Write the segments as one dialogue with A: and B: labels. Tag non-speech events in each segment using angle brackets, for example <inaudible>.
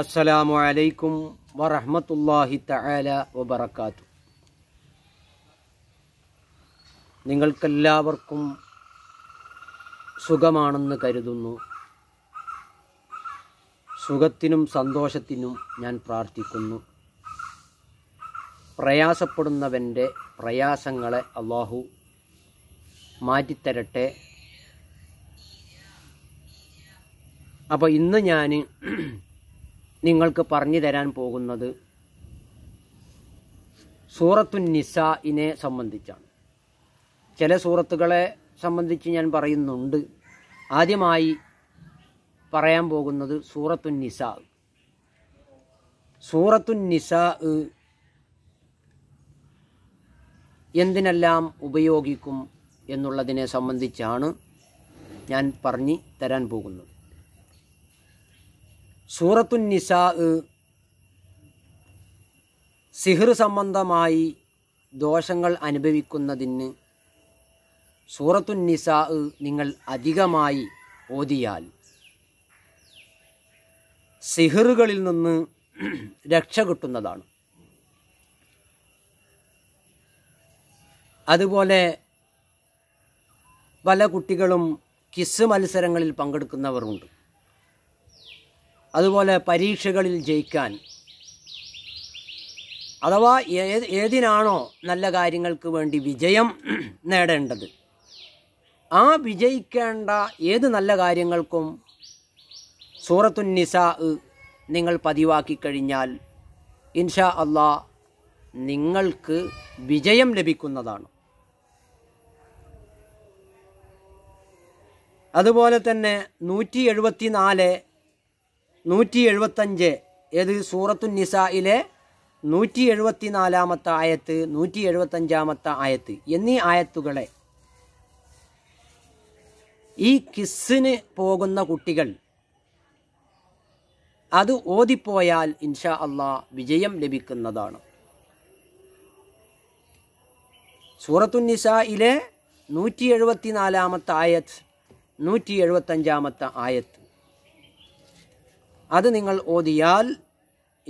A: അസ്സലാമു അലൈക്കും വറഹമത്തല്ലാഹി തആല വബറകാതു നിങ്ങൾക്കെല്ലാവർക്കും സുഖമാണെന്ന് കരുതുന്നു സുഖത്തിനും സന്തോഷത്തിനും ഞാൻ പ്രാർത്ഥിക്കുന്നു പ്രയാസപ്പെടുന്നവൻ്റെ പ്രയാസങ്ങളെ അള്ളാഹു മാറ്റിത്തരട്ടെ അപ്പോൾ ഇന്ന് ഞാൻ നിങ്ങൾക്ക് പറഞ്ഞു തരാൻ പോകുന്നത് സൂറത്തു നിസാഇനെ സംബന്ധിച്ചാണ് ചില സൂറത്തുകളെ സംബന്ധിച്ച് ഞാൻ പറയുന്നുണ്ട് ആദ്യമായി പറയാൻ പോകുന്നത് സൂറത്തു നിസാ സൂറത്തു നിസാ എന്തിനെല്ലാം ഉപയോഗിക്കും എന്നുള്ളതിനെ സംബന്ധിച്ചാണ് ഞാൻ പറഞ്ഞു തരാൻ പോകുന്നത് സൂറത്തു നിസാ സിഹർ സംബന്ധമായി ദോഷങ്ങൾ അനുഭവിക്കുന്നതിന് സൂറത്തു നിസാ നിങ്ങൾ അധികമായി ഓതിയാൽ സിഹറുകളിൽ നിന്ന് <clears throat> രക്ഷ കിട്ടുന്നതാണ് അതുപോലെ പല കുട്ടികളും കിസ് മത്സരങ്ങളിൽ പങ്കെടുക്കുന്നവരുണ്ട് അതുപോലെ പരീക്ഷകളിൽ ജയിക്കാൻ അഥവാ ഏതിനാണോ നല്ല കാര്യങ്ങൾക്ക് വേണ്ടി വിജയം <clears throat> നേടേണ്ടത് ആ വിജയിക്കേണ്ട ഏത് നല്ല കാര്യങ്ങൾക്കും സൂറത്തുൻ നിസാ നിങ്ങൾ പതിവാക്കി കഴിഞ്ഞാൽ ഇൻഷാ അള്ളാ നിങ്ങൾക്ക് വിജയം ലഭിക്കുന്നതാണ് അതുപോലെ തന്നെ നൂറ്റി എഴുപത്തി നാല് നൂറ്റി എഴുപത്തഞ്ച് ഏത് സൂറത്തു നിസായിലെ നൂറ്റി എഴുപത്തി നാലാമത്തെ ആയത്ത് നൂറ്റി എഴുപത്തഞ്ചാമത്തെ ആയത്ത് എന്നീ ആയത്തുകളെ ഈ കിസ്സിന് പോകുന്ന കുട്ടികൾ അത് ഓതിപ്പോയാൽ ഇൻഷാ അള്ളാ വിജയം ലഭിക്കുന്നതാണ് സൂറത്തു സൂറത്തുന്നിസയിലെ നൂറ്റി എഴുപത്തി നാലാമത്തെ ആയത്ത് നൂറ്റി എഴുപത്തഞ്ചാമത്തെ ആയത്ത് അത് നിങ്ങൾ ഓതിയാൽ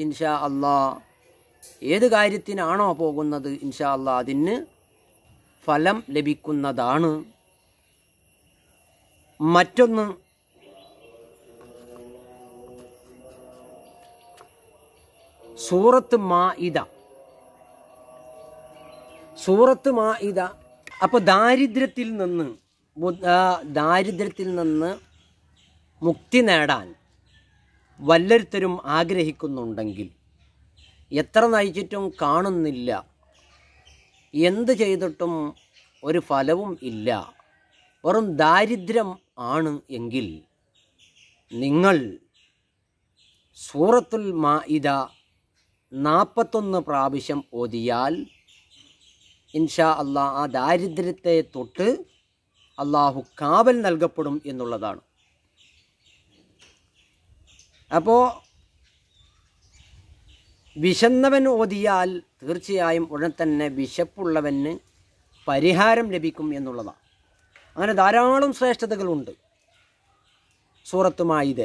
A: ഇൻഷാ അള്ളാ ഏത് കാര്യത്തിനാണോ പോകുന്നത് ഇൻഷാ അള്ളാ അതിന് ഫലം ലഭിക്കുന്നതാണ് മറ്റൊന്ന് സൂറത്ത് മാ ഇത സൂറത്ത് മാ ഇത അപ്പോൾ ദാരിദ്ര്യത്തിൽ നിന്ന് ദാരിദ്ര്യത്തിൽ നിന്ന് മുക്തി നേടാൻ വല്ലരുത്തരും ആഗ്രഹിക്കുന്നുണ്ടെങ്കിൽ എത്ര നയിച്ചിട്ടും കാണുന്നില്ല എന്ത് ചെയ്തിട്ടും ഒരു ഫലവും ഇല്ല വെറും ദാരിദ്ര്യം ആണ് എങ്കിൽ നിങ്ങൾ സൂറത്തുൽ മാഇദ നാൽപ്പത്തൊന്ന് പ്രാവശ്യം ഓതിയാൽ ഇൻഷാ അള്ളാ ആ ദാരിദ്ര്യത്തെ തൊട്ട് അള്ളാഹു കാവൽ നൽകപ്പെടും എന്നുള്ളതാണ് അപ്പോൾ വിശന്നവൻ ഓതിയാൽ തീർച്ചയായും ഉടനെ തന്നെ വിശപ്പുള്ളവന് പരിഹാരം ലഭിക്കും എന്നുള്ളതാണ് അങ്ങനെ ധാരാളം ശ്രേഷ്ഠതകളുണ്ട് ഇത്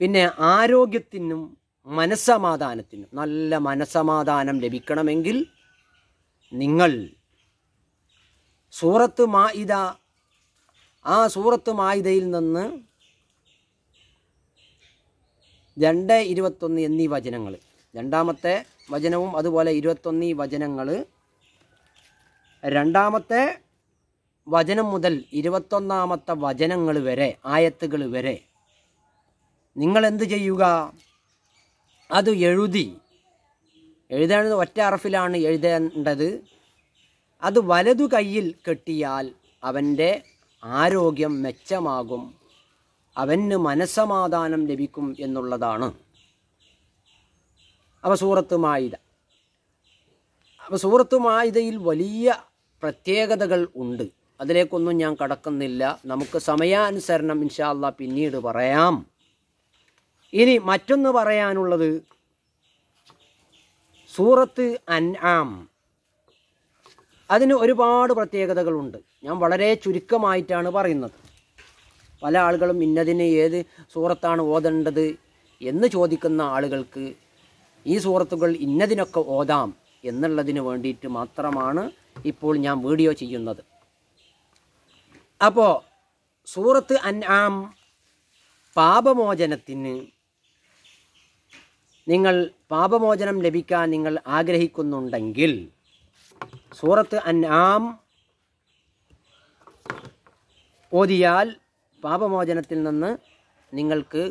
A: പിന്നെ ആരോഗ്യത്തിനും മനസ്സമാധാനത്തിനും നല്ല മനസ്സമാധാനം ലഭിക്കണമെങ്കിൽ നിങ്ങൾ സൂറത്ത് ഇത ആ സൂറത്ത് മായിതയിൽ നിന്ന് രണ്ട് ഇരുപത്തൊന്ന് എന്നീ വചനങ്ങൾ രണ്ടാമത്തെ വചനവും അതുപോലെ ഇരുപത്തൊന്നീ വചനങ്ങൾ രണ്ടാമത്തെ വചനം മുതൽ ഇരുപത്തൊന്നാമത്തെ വചനങ്ങൾ വരെ ആയത്തുകൾ വരെ നിങ്ങൾ എന്ത് ചെയ്യുക അത് എഴുതി എഴുതേണ്ടത് ഒറ്റ അറഫിലാണ് എഴുതേണ്ടത് അത് വലതു കയ്യിൽ കെട്ടിയാൽ അവൻ്റെ ആരോഗ്യം മെച്ചമാകും അവന് മനസ്സമാധാനം ലഭിക്കും എന്നുള്ളതാണ് അപ്പോൾ സൂറത്ത് വലിയ പ്രത്യേകതകൾ ഉണ്ട് അതിലേക്കൊന്നും ഞാൻ കടക്കുന്നില്ല നമുക്ക് സമയാനുസരണം ഇൻഷാല്ല പിന്നീട് പറയാം ഇനി മറ്റൊന്ന് പറയാനുള്ളത് സൂറത്ത് അൻആം അതിന് ഒരുപാട് പ്രത്യേകതകളുണ്ട് ഞാൻ വളരെ ചുരുക്കമായിട്ടാണ് പറയുന്നത് പല ആളുകളും ഇന്നതിന് ഏത് സൂറത്താണ് ഓതേണ്ടത് എന്ന് ചോദിക്കുന്ന ആളുകൾക്ക് ഈ സൂറത്തുകൾ ഇന്നതിനൊക്കെ ഓതാം എന്നുള്ളതിന് വേണ്ടിയിട്ട് മാത്രമാണ് ഇപ്പോൾ ഞാൻ വീഡിയോ ചെയ്യുന്നത് അപ്പോൾ സൂറത്ത് അൻആം പാപമോചനത്തിന് നിങ്ങൾ പാപമോചനം ലഭിക്കാൻ നിങ്ങൾ ആഗ്രഹിക്കുന്നുണ്ടെങ്കിൽ സൂറത്ത് അൻആം ഓതിയാൽ പാപമോചനത്തിൽ നിന്ന് നിങ്ങൾക്ക്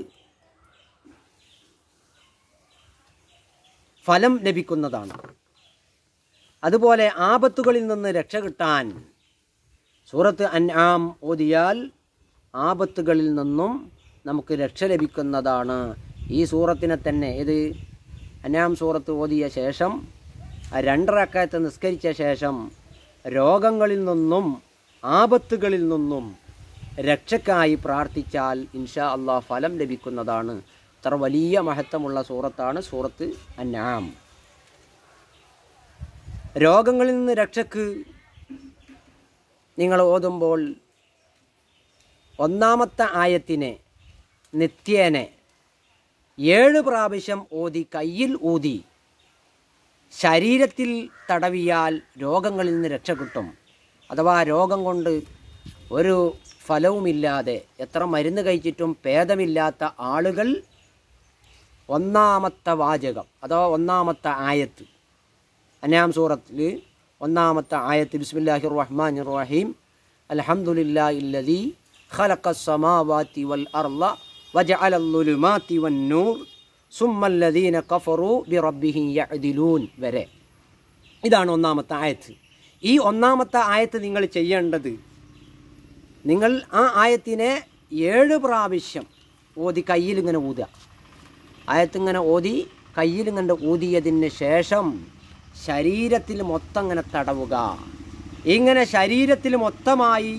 A: ഫലം ലഭിക്കുന്നതാണ് അതുപോലെ ആപത്തുകളിൽ നിന്ന് രക്ഷ കിട്ടാൻ സൂറത്ത് അൻആം ഓതിയാൽ ആപത്തുകളിൽ നിന്നും നമുക്ക് രക്ഷ ലഭിക്കുന്നതാണ് ഈ സൂറത്തിനെ തന്നെ ഇത് അനാം സൂറത്ത് ഓതിയ ശേഷം രണ്ടറക്കായത്ത് നിസ്കരിച്ച ശേഷം രോഗങ്ങളിൽ നിന്നും ആപത്തുകളിൽ നിന്നും രക്ഷക്കായി പ്രാർത്ഥിച്ചാൽ ഇൻഷാ അള്ളാഹ് ഫലം ലഭിക്കുന്നതാണ് അത്ര വലിയ മഹത്വമുള്ള സൂറത്താണ് സൂറത്ത് അന്നാം രോഗങ്ങളിൽ നിന്ന് രക്ഷക്ക് നിങ്ങൾ ഓതുമ്പോൾ ഒന്നാമത്തെ ആയത്തിനെ നിത്യേനെ ഏഴ് പ്രാവശ്യം ഓതി കയ്യിൽ ഊതി ശരീരത്തിൽ തടവിയാൽ രോഗങ്ങളിൽ നിന്ന് രക്ഷ കിട്ടും അഥവാ രോഗം കൊണ്ട് ഒരു ഫലവുമില്ലാതെ എത്ര മരുന്ന് കഴിച്ചിട്ടും ഭേദമില്ലാത്ത ആളുകൾ ഒന്നാമത്തെ വാചകം അഥവാ ഒന്നാമത്തെ ആയത്ത് അനാം സൂറത്തിൽ ഒന്നാമത്തെ ആയത്ത് ബിസ്മില്ലാഹി റഹ്മാൻ റഹീം അലഹമുല്ലാ ഇല്ലതി خلق السماوات والأرض وجعل الظلمات والنور ثم الذين كفروا بربهم يعدلون വരെ ഇതാണ് ഒന്നാമത്തെ ആയത്ത് ഈ ഒന്നാമത്തെ ആയത്ത് നിങ്ങൾ ചെയ്യേണ്ടത് നിങ്ങൾ ആ ആയത്തിനെ ഏഴ് പ്രാവശ്യം ഓതി കയ്യിലിങ്ങനെ ഊതുക ആയത്തിങ്ങനെ ഓതി കയ്യിലിങ്ങനെ ഊതിയതിന് ശേഷം ശരീരത്തിൽ മൊത്തം തടവുക ഇങ്ങനെ ശരീരത്തിൽ മൊത്തമായി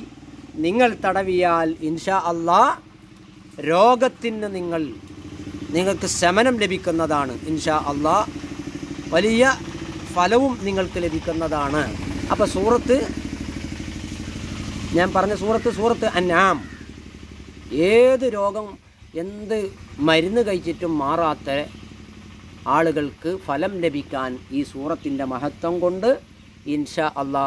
A: നിങ്ങൾ തടവിയാൽ ഇൻഷാ അള്ളാ രോഗത്തിന് നിങ്ങൾ നിങ്ങൾക്ക് ശമനം ലഭിക്കുന്നതാണ് ഇൻഷാ അള്ളാ വലിയ ഫലവും നിങ്ങൾക്ക് ലഭിക്കുന്നതാണ് അപ്പോൾ സൂറത്ത് ഞാൻ പറഞ്ഞ സൂറത്ത് സൂറത്ത് അന്നാം ഏത് രോഗം എന്ത് മരുന്ന് കഴിച്ചിട്ടും മാറാത്ത ആളുകൾക്ക് ഫലം ലഭിക്കാൻ ഈ സൂറത്തിൻ്റെ മഹത്വം കൊണ്ട് ഇൻഷാ അള്ളാ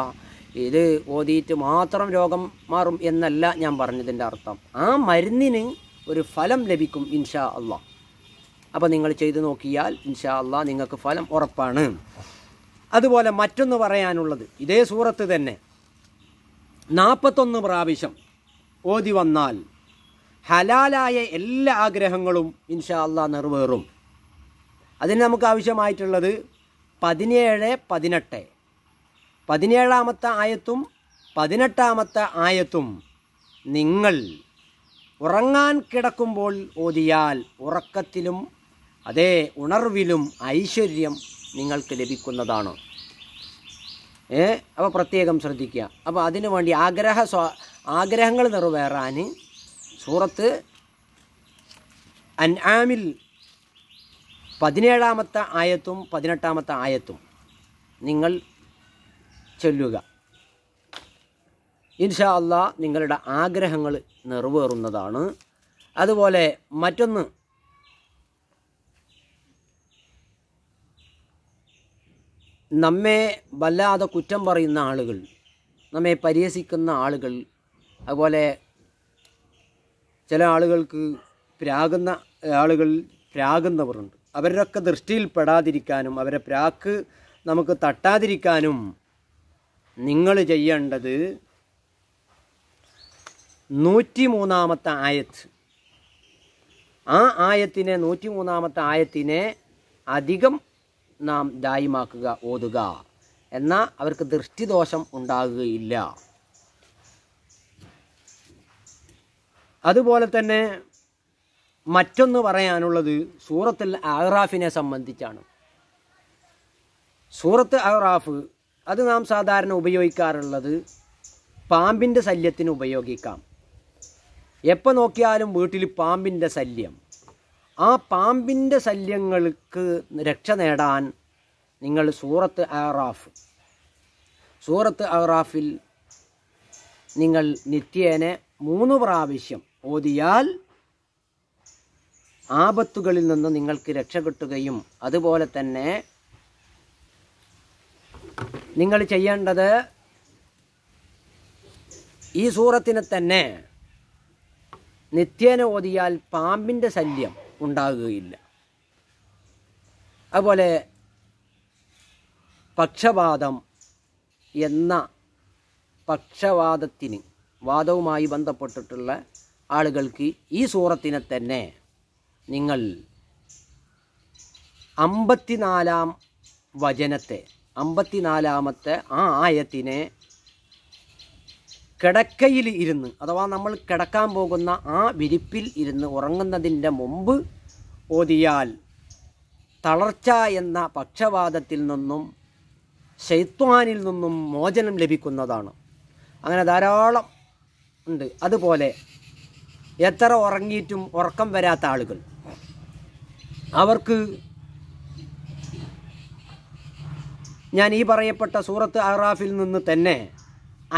A: ഇത് ഓതിയിട്ട് മാത്രം രോഗം മാറും എന്നല്ല ഞാൻ പറഞ്ഞതിൻ്റെ അർത്ഥം ആ മരുന്നിന് ഒരു ഫലം ലഭിക്കും ഇൻഷാ അള്ളാ അപ്പോൾ നിങ്ങൾ ചെയ്തു നോക്കിയാൽ ഇൻഷാ അള്ളാ നിങ്ങൾക്ക് ഫലം ഉറപ്പാണ് അതുപോലെ മറ്റൊന്ന് പറയാനുള്ളത് ഇതേ സൂറത്ത് തന്നെ നാൽപ്പത്തൊന്ന് പ്രാവശ്യം ഓതി വന്നാൽ ഹലാലായ എല്ലാ ആഗ്രഹങ്ങളും ഇൻഷാ അല്ല നിറവേറും അതിന് നമുക്ക് ആവശ്യമായിട്ടുള്ളത് പതിനേഴ് പതിനെട്ട് പതിനേഴാമത്തെ ആയത്തും പതിനെട്ടാമത്തെ ആയത്തും നിങ്ങൾ ഉറങ്ങാൻ കിടക്കുമ്പോൾ ഓതിയാൽ ഉറക്കത്തിലും അതേ ഉണർവിലും ഐശ്വര്യം നിങ്ങൾക്ക് ലഭിക്കുന്നതാണ് അപ്പോൾ പ്രത്യേകം ശ്രദ്ധിക്കുക അപ്പോൾ അതിനു വേണ്ടി ആഗ്രഹ സ്വ ആഗ്രഹങ്ങൾ നിറവേറാൻ സൂറത്ത് അൻആമിൽ പതിനേഴാമത്തെ ആയത്തും പതിനെട്ടാമത്തെ ആയത്തും നിങ്ങൾ ചൊല്ലുക ഇൻഷാ അള്ളാ നിങ്ങളുടെ ആഗ്രഹങ്ങൾ നിറവേറുന്നതാണ് അതുപോലെ മറ്റൊന്ന് നമ്മെ വല്ലാതെ കുറ്റം പറയുന്ന ആളുകൾ നമ്മെ പരിഹസിക്കുന്ന ആളുകൾ അതുപോലെ ചില ആളുകൾക്ക് പ്രാകുന്ന ആളുകൾ പ്രാകുന്നവരുണ്ട് അവരുടെയൊക്കെ ദൃഷ്ടിയിൽ പെടാതിരിക്കാനും അവരെ പ്രാക്ക് നമുക്ക് തട്ടാതിരിക്കാനും നിങ്ങൾ ചെയ്യേണ്ടത് നൂറ്റി മൂന്നാമത്തെ ആയത്ത് ആ ആയത്തിനെ നൂറ്റി മൂന്നാമത്തെ ആയത്തിനെ അധികം നാം ദായിമാക്കുക ഓതുക എന്നാൽ അവർക്ക് ദൃഷ്ടിദോഷം ഉണ്ടാകുകയില്ല അതുപോലെ തന്നെ മറ്റൊന്ന് പറയാനുള്ളത് സൂറത്തിൽ അഹ്റാഫിനെ സംബന്ധിച്ചാണ് സൂറത്ത് അഹ്റാഫ് അത് നാം സാധാരണ ഉപയോഗിക്കാറുള്ളത് പാമ്പിൻ്റെ ശല്യത്തിന് ഉപയോഗിക്കാം എപ്പോൾ നോക്കിയാലും വീട്ടിൽ പാമ്പിൻ്റെ ശല്യം ആ പാമ്പിൻ്റെ ശല്യങ്ങൾക്ക് രക്ഷ നേടാൻ നിങ്ങൾ സൂറത്ത് അറാഫ് സൂറത്ത് അറാഫിൽ നിങ്ങൾ നിത്യേനെ മൂന്ന് പ്രാവശ്യം ഓതിയാൽ ആപത്തുകളിൽ നിന്ന് നിങ്ങൾക്ക് രക്ഷ കിട്ടുകയും അതുപോലെ തന്നെ നിങ്ങൾ ചെയ്യേണ്ടത് ഈ സൂറത്തിനെ തന്നെ നിത്യേന ഓതിയാൽ പാമ്പിൻ്റെ ശല്യം ഉണ്ടാകുകയില്ല അതുപോലെ പക്ഷപാതം എന്ന പക്ഷവാദത്തിന് വാദവുമായി ബന്ധപ്പെട്ടിട്ടുള്ള ആളുകൾക്ക് ഈ സൂറത്തിനെ തന്നെ നിങ്ങൾ അമ്പത്തിനാലാം വചനത്തെ അമ്പത്തിനാലാമത്തെ ആ ആയത്തിനെ കിടക്കയിൽ ഇരുന്ന് അഥവാ നമ്മൾ കിടക്കാൻ പോകുന്ന ആ വിരിപ്പിൽ ഇരുന്ന് ഉറങ്ങുന്നതിൻ്റെ മുമ്പ് ഓതിയാൽ തളർച്ച എന്ന പക്ഷപാതത്തിൽ നിന്നും ശൈത്വാനിൽ നിന്നും മോചനം ലഭിക്കുന്നതാണ് അങ്ങനെ ധാരാളം ഉണ്ട് അതുപോലെ എത്ര ഉറങ്ങിയിട്ടും ഉറക്കം വരാത്ത ആളുകൾ അവർക്ക് ഞാൻ ഈ പറയപ്പെട്ട സൂറത്ത് അഹ്റാഫിൽ നിന്ന് തന്നെ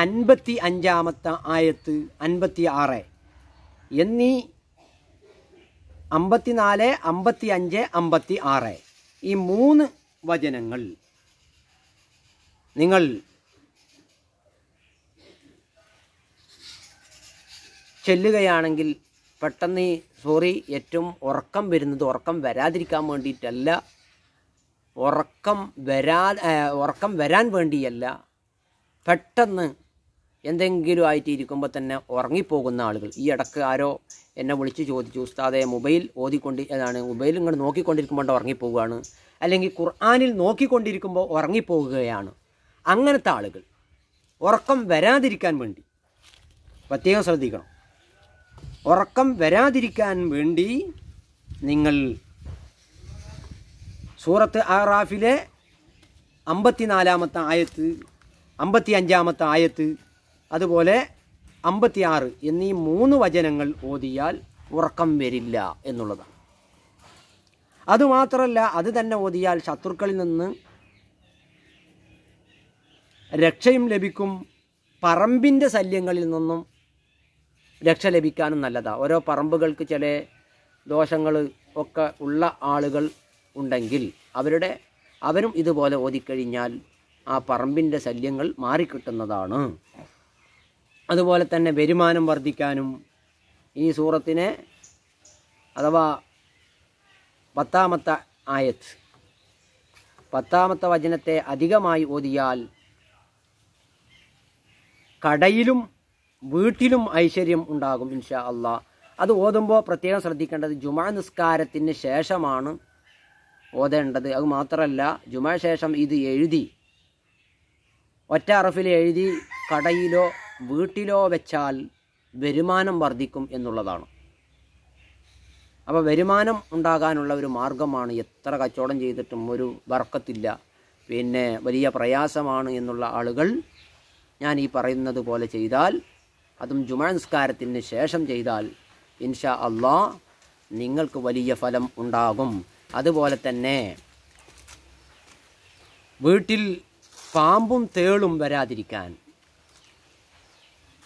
A: അൻപത്തി അഞ്ചാമത്തെ ആയത്ത് അൻപത്തി ആറ് എന്നീ അമ്പത്തിനാല് അമ്പത്തി അഞ്ച് അമ്പത്തി ആറ് ഈ മൂന്ന് വചനങ്ങൾ നിങ്ങൾ ചെല്ലുകയാണെങ്കിൽ പെട്ടെന്ന് സോറി ഏറ്റവും ഉറക്കം വരുന്നത് ഉറക്കം വരാതിരിക്കാൻ വേണ്ടിയിട്ടല്ല ഉറക്കം വരാ ഉറക്കം വരാൻ വേണ്ടിയല്ല പെട്ടെന്ന് എന്തെങ്കിലും ആയിട്ട് ഇരിക്കുമ്പോൾ തന്നെ ഉറങ്ങിപ്പോകുന്ന ആളുകൾ ഈ ഇടക്ക് ആരോ എന്നെ വിളിച്ച് ചോദിച്ചു ഉസ്താദെ മൊബൈൽ ഓതിക്കൊണ്ട് അതാണ് മൊബൈൽ ഇങ്ങനെ നോക്കിക്കൊണ്ടിരിക്കുമ്പോൾ ഉറങ്ങിപ്പോവുകയാണ് അല്ലെങ്കിൽ ഖുർആാനിൽ നോക്കിക്കൊണ്ടിരിക്കുമ്പോൾ ഉറങ്ങിപ്പോവുകയാണ് അങ്ങനത്തെ ആളുകൾ ഉറക്കം വരാതിരിക്കാൻ വേണ്ടി പ്രത്യേകം ശ്രദ്ധിക്കണം ഉറക്കം വരാതിരിക്കാൻ വേണ്ടി നിങ്ങൾ സൂറത്ത് ആറാഫിലെ അമ്പത്തിനാലാമത്തെ ആയത്ത് അമ്പത്തി അഞ്ചാമത്തെ ആയത്ത് അതുപോലെ അമ്പത്തിയാറ് എന്നീ മൂന്ന് വചനങ്ങൾ ഓതിയാൽ ഉറക്കം വരില്ല എന്നുള്ളതാണ് അതുമാത്രമല്ല അത് തന്നെ ഓതിയാൽ ശത്രുക്കളിൽ നിന്ന് രക്ഷയും ലഭിക്കും പറമ്പിൻ്റെ ശല്യങ്ങളിൽ നിന്നും രക്ഷ ലഭിക്കാനും നല്ലതാണ് ഓരോ പറമ്പുകൾക്ക് ചില ദോഷങ്ങൾ ഒക്കെ ഉള്ള ആളുകൾ ഉണ്ടെങ്കിൽ അവരുടെ അവരും ഇതുപോലെ ഓതിക്കഴിഞ്ഞാൽ ആ പറമ്പിൻ്റെ ശല്യങ്ങൾ മാറിക്കിട്ടുന്നതാണ് അതുപോലെ തന്നെ വരുമാനം വർദ്ധിക്കാനും ഈ സൂറത്തിനെ അഥവാ പത്താമത്തെ ആയത്ത് പത്താമത്തെ വചനത്തെ അധികമായി ഓതിയാൽ കടയിലും വീട്ടിലും ഐശ്വര്യം ഉണ്ടാകും ഇൻഷാ അള്ളാ അത് ഓതുമ്പോൾ പ്രത്യേകം ശ്രദ്ധിക്കേണ്ടത് ജുമാ നിസ്കാരത്തിന് ശേഷമാണ് ഓതേണ്ടത് അത് മാത്രമല്ല ജുമാ ശേഷം ഇത് എഴുതി ഒറ്റ അറഫിൽ എഴുതി കടയിലോ വീട്ടിലോ വെച്ചാൽ വരുമാനം വർദ്ധിക്കും എന്നുള്ളതാണ് അപ്പോൾ വരുമാനം ഉണ്ടാകാനുള്ള ഒരു മാർഗമാണ് എത്ര കച്ചവടം ചെയ്തിട്ടും ഒരു വർക്കത്തില്ല പിന്നെ വലിയ പ്രയാസമാണ് എന്നുള്ള ആളുകൾ ഞാൻ ഈ പറയുന്നത് പോലെ ചെയ്താൽ അതും ജുമാൻസ്കാരത്തിന് ശേഷം ചെയ്താൽ ഇൻഷാ അള്ളാ നിങ്ങൾക്ക് വലിയ ഫലം ഉണ്ടാകും അതുപോലെ തന്നെ വീട്ടിൽ പാമ്പും തേളും വരാതിരിക്കാൻ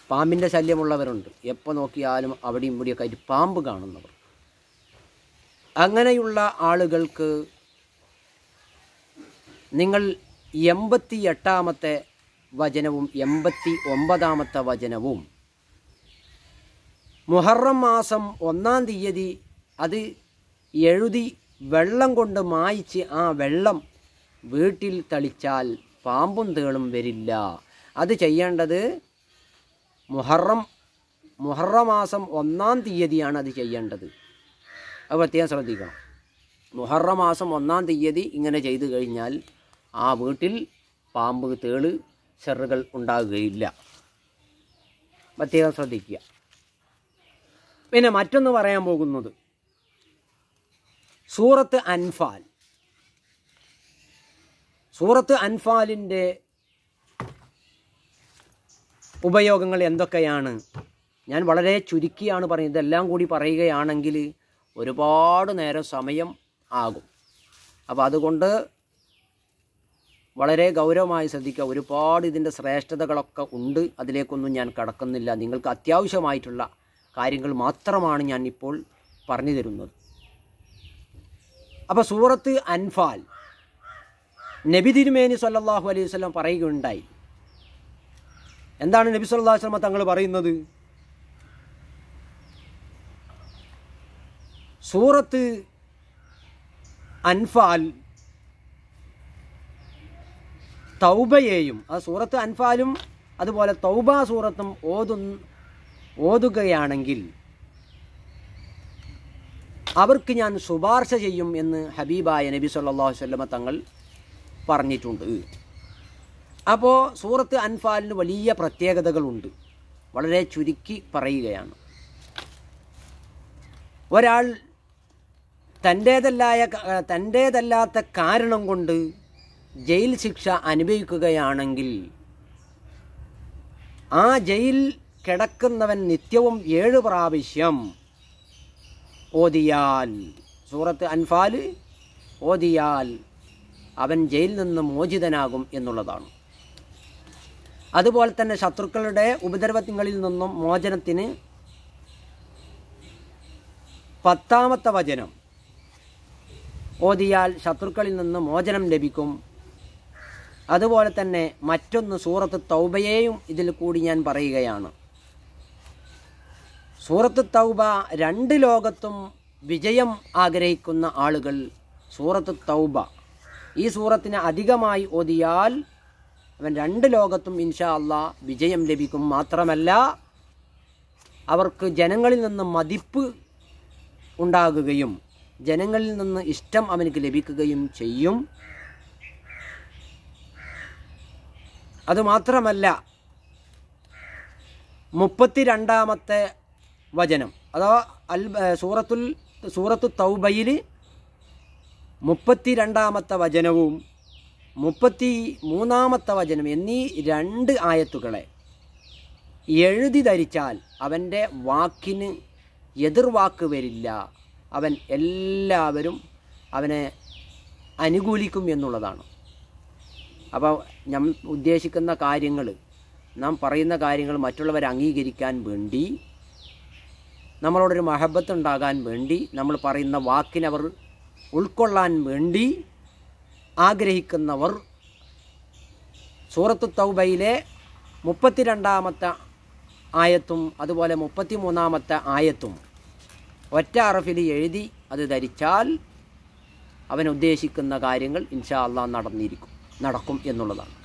A: പാമ്പിൻ്റെ ശല്യമുള്ളവരുണ്ട് എപ്പോൾ നോക്കിയാലും അവിടെയും ഇവിടെയൊക്കെ ആയിട്ട് പാമ്പ് കാണുന്നവർ അങ്ങനെയുള്ള ആളുകൾക്ക് നിങ്ങൾ എൺപത്തി എട്ടാമത്തെ വചനവും എൺപത്തി ഒമ്പതാമത്തെ വചനവും മുഹറം മാസം ഒന്നാം തീയതി അത് എഴുതി വെള്ളം കൊണ്ട് മായിച്ച് ആ വെള്ളം വീട്ടിൽ തളിച്ചാൽ പാമ്പും തേളും വരില്ല അത് ചെയ്യേണ്ടത് മുഹറം മുഹറമാസം ഒന്നാം തീയതിയാണ് അത് ചെയ്യേണ്ടത് അത് പ്രത്യേകം ശ്രദ്ധിക്കണം മുഹറമാസം ഒന്നാം തീയതി ഇങ്ങനെ ചെയ്തു കഴിഞ്ഞാൽ ആ വീട്ടിൽ പാമ്പ് തേള് ചെറുകൾ ഉണ്ടാകുകയില്ല പ്രത്യേകം ശ്രദ്ധിക്കുക പിന്നെ മറ്റൊന്ന് പറയാൻ പോകുന്നത് സൂറത്ത് അൻഫാൽ സൂറത്ത് അൻഫാലിൻ്റെ ഉപയോഗങ്ങൾ എന്തൊക്കെയാണ് ഞാൻ വളരെ ചുരുക്കിയാണ് പറയുന്നത് എല്ലാം കൂടി പറയുകയാണെങ്കിൽ ഒരുപാട് നേരം സമയം ആകും അപ്പോൾ അതുകൊണ്ട് വളരെ ഗൗരവമായി ശ്രദ്ധിക്കുക ഒരുപാട് ഇതിൻ്റെ ശ്രേഷ്ഠതകളൊക്കെ ഉണ്ട് അതിലേക്കൊന്നും ഞാൻ കടക്കുന്നില്ല നിങ്ങൾക്ക് അത്യാവശ്യമായിട്ടുള്ള കാര്യങ്ങൾ മാത്രമാണ് ഞാൻ ഇപ്പോൾ പറഞ്ഞു തരുന്നത് അപ്പോൾ സൂറത്ത് അൻഫാൽ നബി തിരുമേനി സല്ലാഹു അലൈഹി സ്വലം പറയുകയുണ്ടായി എന്താണ് നബി സല്ലാ വസ്ലമ തങ്ങൾ പറയുന്നത് സൂറത്ത് അൻഫാൽ തൗബയെയും ആ സൂറത്ത് അൻഫാലും അതുപോലെ തൗബ സൂറത്തും ഓതു ഓതുകയാണെങ്കിൽ അവർക്ക് ഞാൻ ശുപാർശ ചെയ്യും എന്ന് ഹബീബായ നബി സല്ലാഹു വല്ലമ തങ്ങൾ പറഞ്ഞിട്ടുണ്ട് അപ്പോൾ സൂറത്ത് അൻഫാലിന് വലിയ പ്രത്യേകതകളുണ്ട് വളരെ ചുരുക്കി പറയുകയാണ് ഒരാൾ തൻ്റേതല്ലായ തൻ്റേതല്ലാത്ത കാരണം കൊണ്ട് ജയിൽ ശിക്ഷ അനുഭവിക്കുകയാണെങ്കിൽ ആ ജയിൽ കിടക്കുന്നവൻ നിത്യവും ഏഴ് പ്രാവശ്യം ഓതിയാൽ സൂറത്ത് അൻഫാൽ ഓതിയാൽ അവൻ ജയിലിൽ നിന്ന് മോചിതനാകും എന്നുള്ളതാണ് അതുപോലെ തന്നെ ശത്രുക്കളുടെ ഉപദ്രവത്തിങ്ങളിൽ നിന്നും മോചനത്തിന് പത്താമത്തെ വചനം ഓതിയാൽ ശത്രുക്കളിൽ നിന്ന് മോചനം ലഭിക്കും അതുപോലെ തന്നെ മറ്റൊന്ന് സൂറത്ത് തൗബയെയും ഇതിൽ കൂടി ഞാൻ പറയുകയാണ് സൂറത്ത് തൗബ രണ്ട് ലോകത്തും വിജയം ആഗ്രഹിക്കുന്ന ആളുകൾ സൂറത്ത് തൗബ ഈ സൂറത്തിനെ അധികമായി ഓതിയാൽ അവൻ രണ്ട് ലോകത്തും ഇൻഷാ അല്ല വിജയം ലഭിക്കും മാത്രമല്ല അവർക്ക് ജനങ്ങളിൽ നിന്ന് മതിപ്പ് ഉണ്ടാകുകയും ജനങ്ങളിൽ നിന്ന് ഇഷ്ടം അവനക്ക് ലഭിക്കുകയും ചെയ്യും അതുമാത്രമല്ല രണ്ടാമത്തെ വചനം അഥവാ അൽ സൂറത്തുൽ സൂറത്തു തൗബയിൽ രണ്ടാമത്തെ വചനവും മുപ്പത്തി മൂന്നാമത്തെ വചനം എന്നീ രണ്ട് ആയത്തുകളെ എഴുതി ധരിച്ചാൽ അവൻ്റെ വാക്കിന് എതിർവാക്ക് വരില്ല അവൻ എല്ലാവരും അവനെ അനുകൂലിക്കും എന്നുള്ളതാണ് അപ്പോൾ ഞാൻ ഉദ്ദേശിക്കുന്ന കാര്യങ്ങൾ നാം പറയുന്ന കാര്യങ്ങൾ മറ്റുള്ളവർ അംഗീകരിക്കാൻ വേണ്ടി നമ്മളോടൊരു മഹബത്ത് ഉണ്ടാകാൻ വേണ്ടി നമ്മൾ പറയുന്ന വാക്കിനവർ ഉൾക്കൊള്ളാൻ വേണ്ടി ആഗ്രഹിക്കുന്നവർ സൂറത്ത് തൗബയിലെ മുപ്പത്തിരണ്ടാമത്തെ ആയത്തും അതുപോലെ മൂന്നാമത്തെ ആയത്തും ഒറ്റ അറഫിൽ എഴുതി അത് ധരിച്ചാൽ അവൻ ഉദ്ദേശിക്കുന്ന കാര്യങ്ങൾ ഇൻഷാ അല്ല നടന്നിരിക്കും നടക്കും എന്നുള്ളതാണ്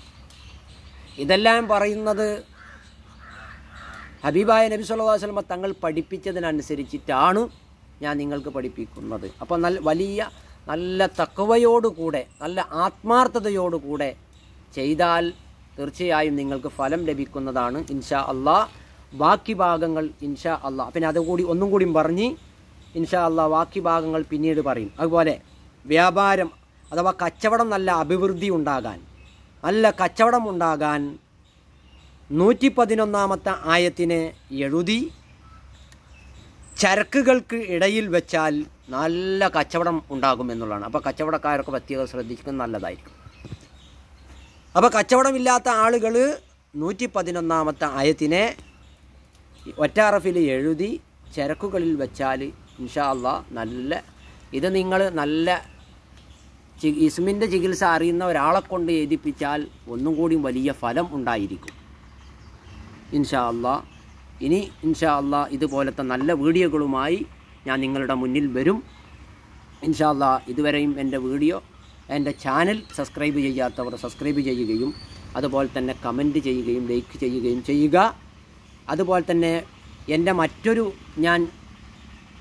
A: ഇതെല്ലാം പറയുന്നത് ഹബീബായ നബി സല്ലാ വസ്ലമ തങ്ങൾ പഠിപ്പിച്ചതിനനുസരിച്ചിട്ടാണ് ഞാൻ നിങ്ങൾക്ക് പഠിപ്പിക്കുന്നത് അപ്പോൾ നല്ല വലിയ നല്ല തക്കവയോടുകൂടെ നല്ല ആത്മാർത്ഥതയോടുകൂടെ ചെയ്താൽ തീർച്ചയായും നിങ്ങൾക്ക് ഫലം ലഭിക്കുന്നതാണ് ഇൻഷാ അള്ളാ ബാക്കി ഭാഗങ്ങൾ ഇൻഷാ അള്ളാ പിന്നെ അതുകൂടി ഒന്നും കൂടി പറഞ്ഞ് ഇൻഷാ അള്ളാ ബാക്കി ഭാഗങ്ങൾ പിന്നീട് പറയും അതുപോലെ വ്യാപാരം അഥവാ കച്ചവടം നല്ല അഭിവൃദ്ധി ഉണ്ടാകാൻ നല്ല കച്ചവടം ഉണ്ടാകാൻ നൂറ്റി പതിനൊന്നാമത്തെ ആയത്തിനെ എഴുതി ചരക്കുകൾക്ക് ഇടയിൽ വെച്ചാൽ നല്ല കച്ചവടം ഉണ്ടാകും എന്നുള്ളതാണ് അപ്പോൾ കച്ചവടക്കാരൊക്കെ പ്രത്യേകം ശ്രദ്ധിക്കുന്നത് നല്ലതായിരിക്കും അപ്പോൾ കച്ചവടമില്ലാത്ത ആളുകൾ നൂറ്റി പതിനൊന്നാമത്തെ ആയത്തിനെ ഒറ്റാറഫിൽ എഴുതി ചരക്കുകളിൽ വെച്ചാൽ ഇൻഷാ നല്ല ഇത് നിങ്ങൾ നല്ല ഇസ്മിൻ്റെ ചികിത്സ അറിയുന്ന ഒരാളെ കൊണ്ട് എഴുതിപ്പിച്ചാൽ ഒന്നും കൂടി വലിയ ഫലം ഉണ്ടായിരിക്കും ഇൻഷാ ഇനി ഇൻഷാ അല്ല ഇതുപോലത്തെ നല്ല വീഡിയോകളുമായി ഞാൻ നിങ്ങളുടെ മുന്നിൽ വരും ഇൻഷാ അല്ല ഇതുവരെയും എൻ്റെ വീഡിയോ എൻ്റെ ചാനൽ സബ്സ്ക്രൈബ് ചെയ്യാത്തവർ സബ്സ്ക്രൈബ് ചെയ്യുകയും അതുപോലെ തന്നെ കമൻറ്റ് ചെയ്യുകയും ലൈക്ക് ചെയ്യുകയും ചെയ്യുക അതുപോലെ തന്നെ എൻ്റെ മറ്റൊരു ഞാൻ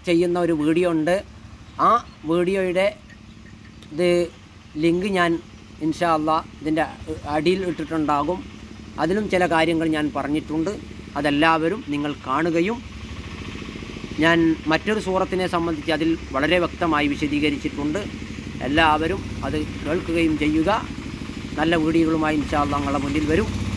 A: ചെയ്യുന്ന ഒരു വീഡിയോ ഉണ്ട് ആ വീഡിയോയുടെ ഇത് ലിങ്ക് ഞാൻ ഇൻഷാ അല്ല ഇതിൻ്റെ അടിയിൽ ഇട്ടിട്ടുണ്ടാകും അതിലും ചില കാര്യങ്ങൾ ഞാൻ പറഞ്ഞിട്ടുണ്ട് അതെല്ലാവരും നിങ്ങൾ കാണുകയും ഞാൻ മറ്റൊരു സൂറത്തിനെ സംബന്ധിച്ച് അതിൽ വളരെ വ്യക്തമായി വിശദീകരിച്ചിട്ടുണ്ട് എല്ലാവരും അത് കേൾക്കുകയും ചെയ്യുക നല്ല വീഡിയോകളുമായി ഇൻഷാല്ല നിങ്ങളുടെ മുന്നിൽ വരും